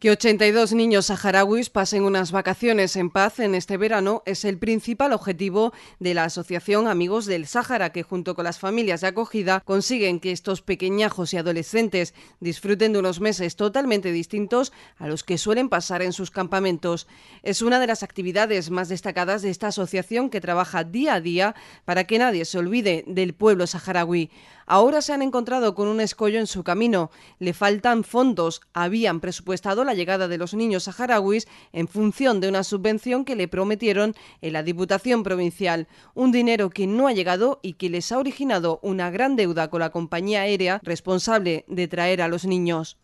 Que 82 niños saharauis pasen unas vacaciones en paz en este verano es el principal objetivo de la Asociación Amigos del Sáhara, que junto con las familias de acogida consiguen que estos pequeñajos y adolescentes disfruten de unos meses totalmente distintos a los que suelen pasar en sus campamentos. Es una de las actividades más destacadas de esta asociación que trabaja día a día para que nadie se olvide del pueblo saharaui ahora se han encontrado con un escollo en su camino. Le faltan fondos. Habían presupuestado la llegada de los niños saharauis en función de una subvención que le prometieron en la Diputación Provincial. Un dinero que no ha llegado y que les ha originado una gran deuda con la compañía aérea responsable de traer a los niños.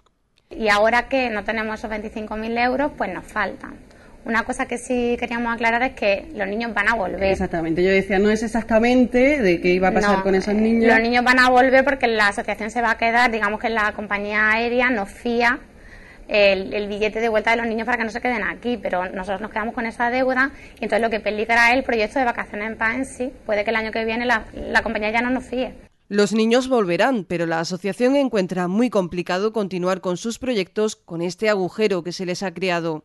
Y ahora que no tenemos esos 25.000 euros, pues nos faltan. Una cosa que sí queríamos aclarar es que los niños van a volver. Exactamente, yo decía, no es exactamente de qué iba a pasar con esos eh, niños. los niños van a volver porque la asociación se va a quedar, digamos que la compañía aérea nos fía el, billete de vuelta de los niños para que no se queden aquí, pero nosotros nos quedamos con esa deuda y entonces lo que peligra es el proyecto de vacaciones en paz en sí. Puede que el año que viene la, la compañía ya no nos fíe. Los niños volverán, pero la asociación encuentra muy complicado continuar con sus proyectos con este agujero que se les ha creado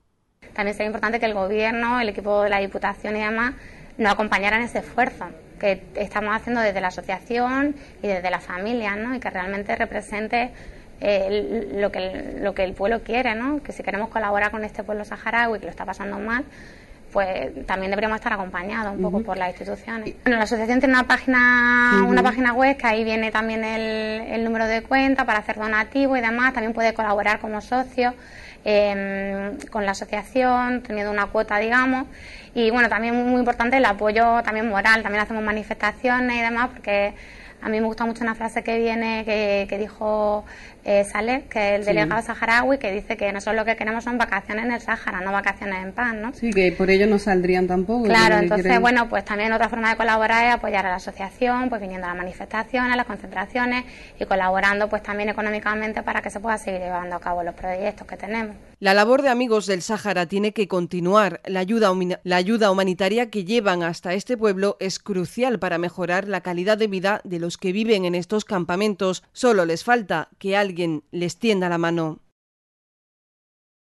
también sería importante que el gobierno, el equipo de la diputación y demás nos acompañaran en ese esfuerzo que estamos haciendo desde la asociación y desde las familias, ¿no? Y que realmente represente eh, lo, que, lo que el pueblo quiere, ¿no? Que si queremos colaborar con este pueblo saharaui que lo está pasando mal, pues también deberíamos estar acompañados un poco por las instituciones. Bueno, la asociación tiene una página, una página web que ahí viene también el, número de cuenta para hacer donativo y demás. También puede colaborar como socio em, con la asociación, teniendo una cuota, digamos. Y bueno, también muy importante el apoyo también moral. También hacemos manifestaciones y demás porque a mí me gusta mucho una frase que viene, que, dijo eh, Saleh, que el delegado saharaui, que dice que nosotros lo que queremos son vacaciones en el Sahara, no vacaciones en pan, ¿no? Sí, que por ello no saldrían tampoco. Claro, entonces, bueno, pues también otra forma de colaborar es apoyar a la asociación, pues viniendo a las manifestaciones, a las concentraciones y colaborando pues también económicamente para que se pueda seguir llevando a cabo los proyectos que tenemos. La labor de Amigos del Sahara tiene que continuar. La ayuda, la ayuda humanitaria que llevan hasta este pueblo es crucial para mejorar la calidad de vida de los que viven en estos campamentos, solo les falta que alguien les tienda la mano.